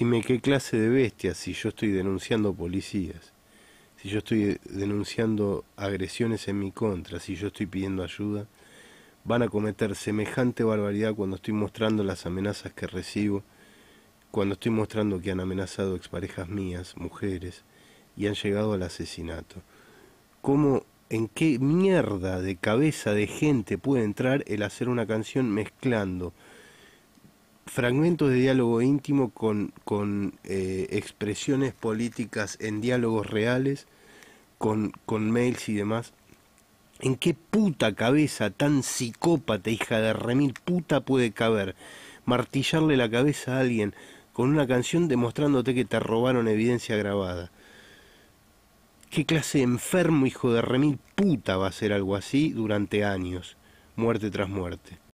Dime qué clase de bestia si yo estoy denunciando policías, si yo estoy denunciando agresiones en mi contra, si yo estoy pidiendo ayuda, van a cometer semejante barbaridad cuando estoy mostrando las amenazas que recibo, cuando estoy mostrando que han amenazado exparejas mías, mujeres, y han llegado al asesinato. ¿Cómo, en qué mierda de cabeza de gente puede entrar el hacer una canción mezclando? fragmentos de diálogo íntimo con, con eh, expresiones políticas en diálogos reales, con, con mails y demás. ¿En qué puta cabeza tan psicópata, hija de remil puta, puede caber martillarle la cabeza a alguien con una canción demostrándote que te robaron evidencia grabada? ¿Qué clase de enfermo, hijo de remil puta, va a hacer algo así durante años, muerte tras muerte?